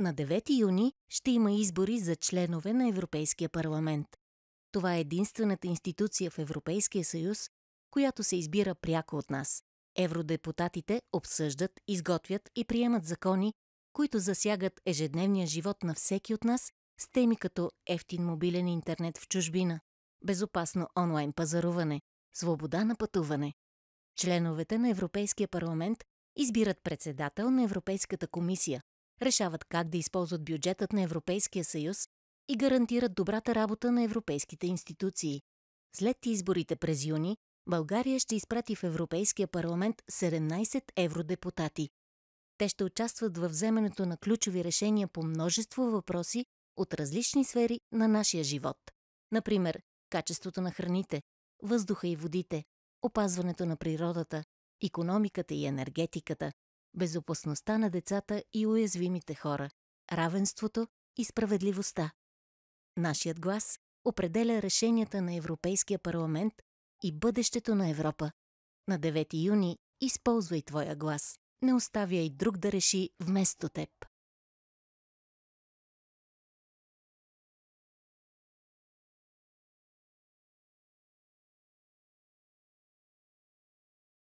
На 9 юни ще има избори за членове на Европейския парламент. Това е единствената институция в Европейския съюз, която се избира пряко от нас. Евродепутатите обсъждат, изготвят и приемат закони, които засягат ежедневния живот на всеки от нас с теми като ефтин мобилен интернет в чужбина, безопасно онлайн пазаруване, свобода на пътуване. Членовете на Европейския парламент избират председател на Европейската комисия, решават как да използват бюджетът на Европейския съюз и гарантират добрата работа на европейските институции. След изборите през юни, България ще изпрати в Европейския парламент 17 евродепутати. Те ще участват във вземането на ключови решения по множество въпроси от различни сфери на нашия живот. Например, качеството на храните, въздуха и водите, опазването на природата, економиката и енергетиката, безопасността на децата и уязвимите хора, равенството и справедливостта. Нашият глас определя решенията на Европейския парламент и бъдещето на Европа. На 9 юни използвай твоя глас. Не оставяй друг да реши вместо теб.